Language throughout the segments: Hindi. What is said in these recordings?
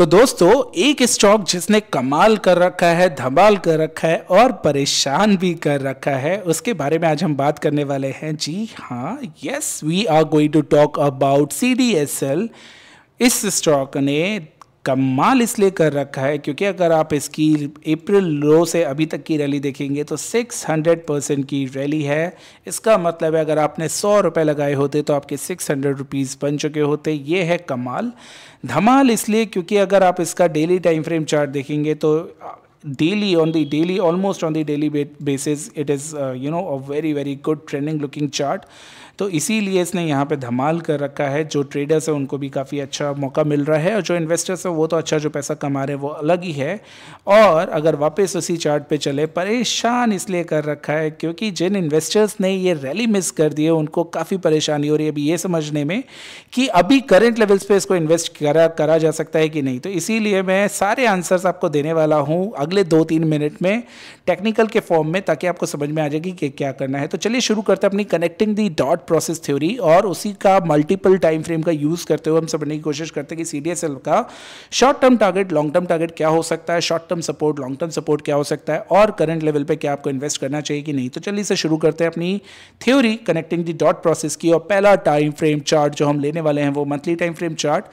तो दोस्तों एक स्टॉक जिसने कमाल कर रखा है धमाल कर रखा है और परेशान भी कर रखा है उसके बारे में आज हम बात करने वाले हैं जी हाँ yes we are going to talk about C D S L इस स्टॉक ने कमाल इसलिए कर रखा है क्योंकि अगर आप इसकी अप्रैल लो से अभी तक की रैली देखेंगे तो 600 परसेंट की रैली है इसका मतलब है अगर आपने सौ रुपये लगाए होते तो आपके 600 हंड्रेड बन चुके होते ये है कमाल धमाल इसलिए क्योंकि अगर आप इसका डेली टाइम फ्रेम चार्ट देखेंगे तो daily on the daily almost on the daily basis it is uh, you know a very very good trending looking chart तो इसीलिए इसने यहाँ पे धमाल कर रखा है जो ट्रेडर्स हैं उनको भी काफ़ी अच्छा मौका मिल रहा है और जो इन्वेस्टर्स हैं वो तो अच्छा जो पैसा कमा रहे हैं वो अलग ही है और अगर वापस उसी चार्ट पे चले परेशान इसलिए कर रखा है क्योंकि जिन इन्वेस्टर्स ने ये रैली मिस कर दी है उनको काफ़ी परेशानी हो रही है अभी ये समझने में कि अभी करंट लेवल्स पर इसको इन्वेस्ट करा करा जा सकता है कि नहीं तो इसीलिए मैं सारे आंसर्स आपको देने वाला हूँ अगले दो तीन मिनट में टेक्निकल के फॉर्म में ताकि आपको समझ में आ जाएगी कि क्या करना है तो चलिए शुरू करते हैं अपनी connecting the dot process theory और उसी का मल्टीपल टाइम फ्रेम का यूज़ करते हुए हम समझने की कोशिश करते हैं कि सी का short term target long term target क्या हो सकता है short term support long term support क्या हो सकता है और करंट लेवल पर क्या आपको इन्वेस्ट करना चाहिए कि नहीं तो चलिए इसे शुरू करते हैं अपनी theory connecting the dot process की और पहला टाइम फ्रेम चार्ट जो हम लेने वाले हैं वो monthly time frame chart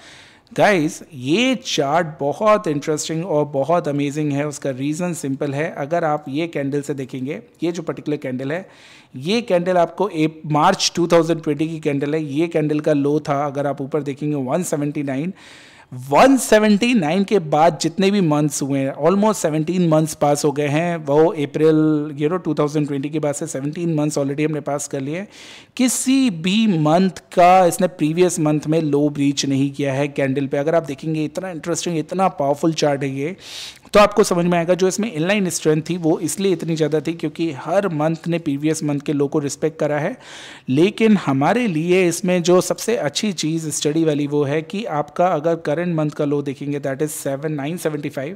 guys ये चार्ट बहुत इंटरेस्टिंग और बहुत अमेजिंग है उसका रीज़न सिंपल है अगर आप ये कैंडल से देखेंगे ये जो पर्टिकुलर कैंडल है ये कैंडल आपको ए, मार्च 2020 की कैंडल है ये कैंडल का लो था अगर आप ऊपर देखेंगे 179 179 के बाद जितने भी मंथ्स हुए हैं ऑलमोस्ट 17 मंथ्स पास हो गए हैं वो अप्रैल ये नो 2020 के बाद से 17 मंथ्स ऑलरेडी हमने पास कर लिए किसी भी मंथ का इसने प्रीवियस मंथ में लो ब्रीच नहीं किया है कैंडल पे अगर आप देखेंगे इतना इंटरेस्टिंग इतना पावरफुल चार्ट है ये तो आपको समझ में आएगा जो इसमें इनलाइन स्ट्रेंथ थी वो इसलिए इतनी ज़्यादा थी क्योंकि हर मंथ ने प्रीवियस मंथ के लोग को रिस्पेक्ट करा है लेकिन हमारे लिए इसमें जो सबसे अच्छी चीज़ स्टडी वाली वो है कि आपका अगर करंट मंथ का लो देखेंगे that is seven nine seventy five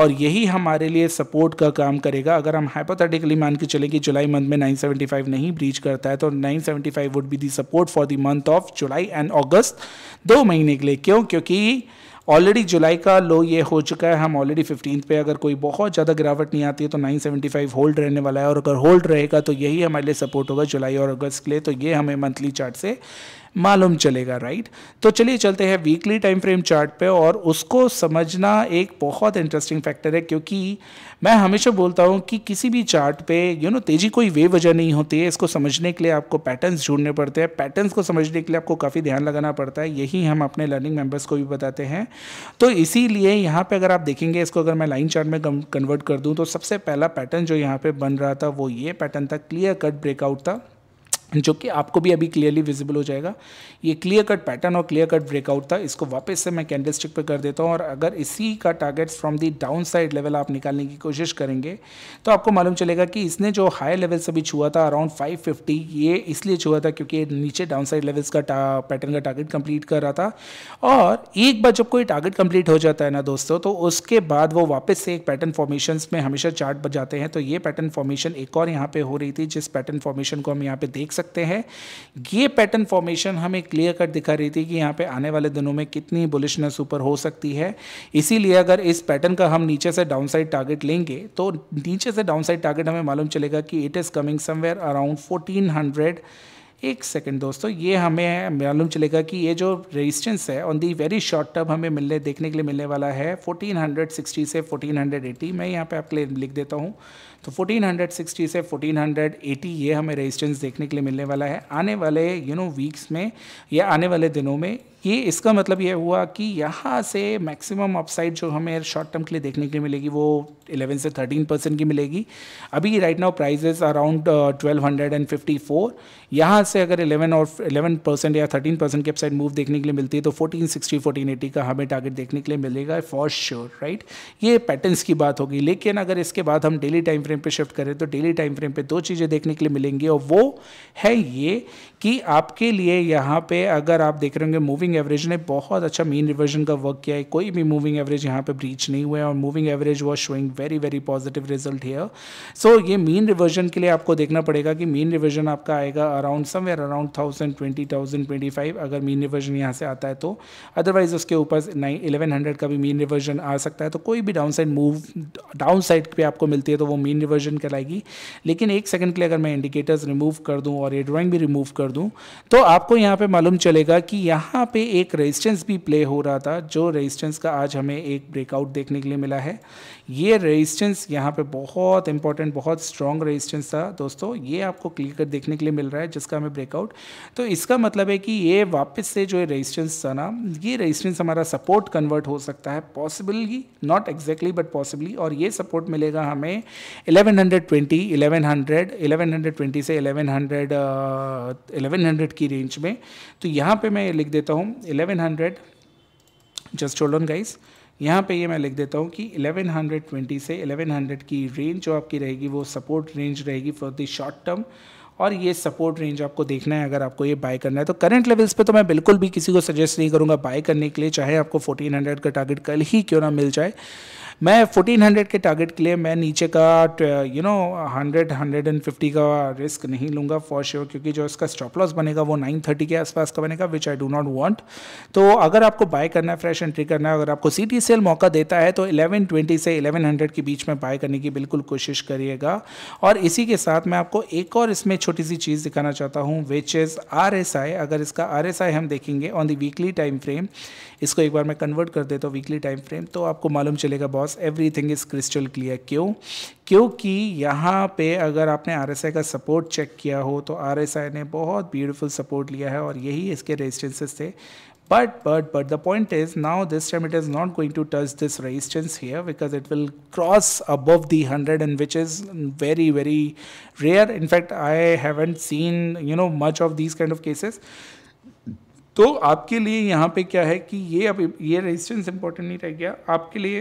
और यही हमारे लिए सपोर्ट का काम करेगा अगर हम हाइपोथेटिकली मान के चले कि जुलाई मंथ में नाइन फाइव नहीं ब्रीच करता है तो nine five would be the support for the month of July and August दो महीने के लिए क्यों क्योंकि ऑलरेडी जुलाई का लो ये हो चुका है हम ऑलरेडी फिफ्टीन पे अगर कोई बहुत ज़्यादा गिरावट नहीं आती है तो 975 होल्ड रहने वाला है और अगर होल्ड रहेगा तो यही हमारे लिए सपोर्ट होगा जुलाई और अगस्त के लिए तो ये हमें मंथली चार्ट से मालूम चलेगा राइट तो चलिए चलते हैं वीकली टाइम फ्रेम चार्ट पे और उसको समझना एक बहुत इंटरेस्टिंग फैक्टर है क्योंकि मैं हमेशा बोलता हूँ कि किसी भी चार्ट पे यू you नो know, तेजी कोई वे वजह नहीं होती है इसको समझने के लिए आपको पैटर्न्स ढूंढने पड़ते हैं पैटर्न्स को समझने के लिए आपको काफ़ी ध्यान लगाना पड़ता है यही हम अपने लर्निंग मेम्बर्स को भी बताते हैं तो इसीलिए यहाँ पर अगर आप देखेंगे इसको अगर मैं लाइन चार्ट में कन्वर्ट कर दूँ तो सबसे पहला पैटर्न जो यहाँ पर बन रहा था वो ये पैटर्न था क्लियर कट ब्रेकआउट था जो कि आपको भी अभी क्लियरली विजिबल हो जाएगा ये क्लियर कट पैटर्न और क्लियर कट ब्रेकआउट था इसको वापस से मैं कैंडल स्टिक पर कर देता हूँ और अगर इसी का targets from the down side level आप निकालने की कोशिश करेंगे तो आपको मालूम चलेगा कि इसने जो हाई लेवल से भी छुआ था अराउंड 550 ये इसलिए छुआ था क्योंकि नीचे डाउन साइड लेवल्स का पैटर्न का टारगेट कंप्लीट कर रहा था और एक बार जब कोई टारगेट कंप्लीट हो जाता है ना दोस्तों तो उसके बाद वो वापस से एक पैटर्न फॉर्मेशन में हमेशा चार्ट बजाते हैं तो ये पैटर्न फॉर्मेशन एक और यहाँ पर हो रही थी जिस पैटर्न फॉर्मेशन को हम यहाँ पर देख सकते हैं ये पैटर्न फॉर्मेशन हमें क्लियर कट दिखा रही थी कि यहाँ पे आने वाले दिनों में कितनी बुलिशनेस ऊपर हो सकती है इसीलिए अगर इस पैटर्न का हम नीचे से डाउनसाइड टारगेट लेंगे तो नीचे से डाउनसाइड टारगेट हमें मालूम चलेगा कि it is coming somewhere around fourteen hundred एक सेकेंड दोस्तों ये हमें मालूम चलेगा कि ये जो रेजिस्टेंस है on the very short term हमें मिलने देखने के लिए मिलने वाला है 1460 से 1480 मैं यहाँ पे आपके लिए लिख देता हूँ तो 1460 से 1480 ये हमें रेजिस्टेंस देखने के लिए मिलने वाला है आने वाले यू नो वीक्स में या आने वाले दिनों में ये इसका मतलब ये हुआ कि यहाँ से मैक्सिमम अपसाइड जो हमें शॉर्ट टर्म के लिए देखने के लिए मिलेगी वो 11 से 13 परसेंट की मिलेगी अभी right now prices around twelve hundred and fifty four यहाँ से अगर 11 और 11 परसेंट या 13 परसेंट की अपसाइड मूव देखने के लिए मिलती है तो 1460 1480 का हमें टारगेट देखने के लिए मिलेगा फॉर श्योर राइट ये पैटर्नस की बात होगी लेकिन अगर इसके बाद हम डेली टाइम फ्रेम पर शिफ्ट करें तो डेली टाइम फ्रेम पर दो चीज़ें देखने के लिए मिलेंगी और वो है ये कि आपके लिए यहाँ पर अगर आप देख रहे होंगे मूविंग एवरेज ने बहुत अच्छा मीन रिवर्जन का वर्क किया है कोई भी मूविंग एवरेज यहाँ पे ब्रीच नहीं हुआ है और moving average was showing very very positive result here so ये मीन रिवर्जन के लिए आपको देखना पड़ेगा कि मीन रिवर्जन आपका आएगा around somewhere around thousand twenty thousand twenty five अगर मीन रिवर्जन यहाँ से आता है तो अदरवाइज उसके ऊपर नाइन इलेवन हंड्रेड का भी मीन रिवर्जन आ सकता है तो कोई भी down side move down side पर आपको मिलती है तो वो मीन रिवर्जन कराएगी लेकिन एक सेकंड के लिए अगर मैं इंडिकेटर्स रिमूव कर दूँ और ये ड्रॉइंग भी रिमूव कर दूँ तो आपको यहाँ पर मालूम चलेगा कि यहाँ पर पे एक रेजिस्टेंस भी प्ले हो रहा था जो रेजिस्टेंस का आज हमें एक ब्रेकआउट देखने के लिए मिला है ये रेजिस्टेंस यहाँ पे बहुत इंपॉर्टेंट बहुत स्ट्रॉन्ग रेजिस्टेंस था दोस्तों ये आपको क्लियर देखने के लिए मिल रहा है जिसका हमें ब्रेकआउट तो इसका मतलब है कि ये वापस से जो रेजिस्टेंस था ना ये रेजिस्टेंस हमारा सपोर्ट कन्वर्ट हो सकता है possibly not exactly but possibly और ये सपोर्ट मिलेगा हमें इलेवन हंड्रेड ट्वेंटी से हंड्रेड uh, हंड्रेड की रेंज में तो यहाँ पर मैं लिख देता हूँ हूँ 1100 जस्ट होल्ड ऑन गाइस यहाँ पे ये मैं लिख देता हूँ कि 1120 से 1100 की रेंज जो आपकी रहेगी वो सपोर्ट रेंज रहेगी फॉर द शॉर्ट टर्म और ये सपोर्ट रेंज आपको देखना है अगर आपको ये बाय करना है तो करंट लेवल्स पे तो मैं बिल्कुल भी किसी को सजेस्ट नहीं करूँगा बाय करने के लिए चाहे आपको 1400 का टारगेट कल ही क्यों ना मिल जाए मैं 1400 के टारगेट के लिए मैं नीचे का यू नो 100 150 का रिस्क नहीं लूँगा फॉर श्योर sure, क्योंकि जो इसका स्टॉप लॉस बनेगा वो 930 के आसपास का बनेगा which I do not want तो अगर आपको बाय करना है फ्रेश एंट्री करना है अगर आपको टी सेल मौका देता है तो 1120 से 1100 के बीच में बाय करने की बिल्कुल कोशिश करिएगा और इसी के साथ मैं आपको एक और इसमें छोटी सी चीज़ दिखाना चाहता हूँ विच इज़ आर अगर इसका आर हम देखेंगे on the weekly time frame इसको एक बार मैं कन्वर्ट कर देता हूँ वीकली टाइम फ्रेम तो आपको मालूम चलेगा बहुत because everything is crystal clear क्यों क्योंकि यहाँ पे अगर आपने आर एस आई का सपोर्ट चेक किया हो तो आर एस आई ने बहुत ब्यूटिफुल सपोर्ट लिया है और यही इसके रेजिस्टेंसेज थे but but but the point is now this time it is not going to touch this resistance here because it will cross above the hundred and which is very very rare in fact I haven't seen you know much of these kind of cases तो आपके लिए यहाँ पे क्या है कि ये अब ये रेजिस्टेंस इंपॉर्टेंट नहीं रह गया आपके लिए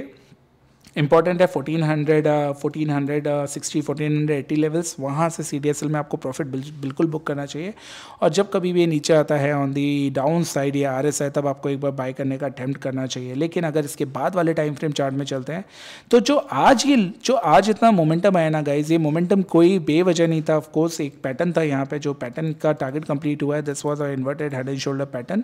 इंपॉर्टेंट है 1400 1460 1480 लेवल्स वहाँ से सी में आपको प्रॉफिट बिल्कुल बुक करना चाहिए और जब कभी भी नीचे आता है ऑन दी डाउन साइड या आर एस आई तब आपको एक बार बाय करने का अटैम्प्ट करना चाहिए लेकिन अगर इसके बाद वाले टाइम फ्रेम चार्ट में चलते हैं तो जो आज ये जो आज इतना मोमेंटम आया ना गाइज ये मोमेंटम कोई बेवजह नहीं था ऑफकोर्स एक पैटर्न था यहाँ पे जो पैटर्न का टारगेट कंप्लीट हुआ है this was a inverted head and shoulder pattern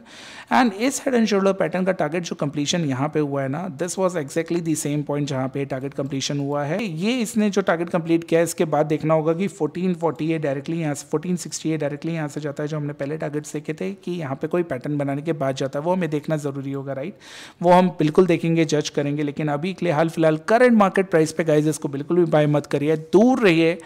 and इस हेड एंड शोल्डर पैटर्न का टारगेट जो कंप्लीशन यहाँ पे हुआ है ना this was exactly the same point जहाँ यहाँ पे टारगेट कंप्लीशन हुआ है ये इसने जो टारगेट कंप्लीट किया है इसके बाद देखना होगा कि 1448 डायरेक्टली यहाँ से 1468 डायरेक्टली यहाँ से जाता है जो हमने पहले टारगेट देखे थे कि यहाँ पे कोई पैटर्न बनाने के बाद जाता है वो हमें देखना ज़रूरी होगा राइट वो हम बिल्कुल देखेंगे जज करेंगे लेकिन अभी के लिए हाल फिलहाल करंट मार्केट प्राइस पे गाइज इसको बिल्कुल भी बाय मत करिए दूर रहिए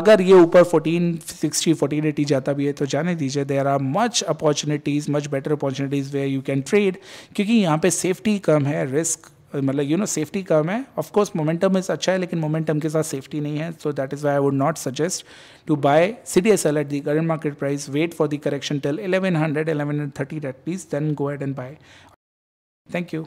अगर ये ऊपर 1460 1480 जाता भी है तो जाने दीजिए there are much opportunities much better opportunities way you can trade क्योंकि यहाँ पे सेफ्टी कम है रिस्क Uh, मतलब यू नो सेफ्टी कम है ऑफकोर्स मोमेंटम इज अच्छा है लेकिन मोमेंटम के साथ सेफ्टी नहीं है so that is why I would not suggest to buy C D S L at the current market price wait for the correction till eleven hundred eleven thirty eight please then go ahead and buy thank you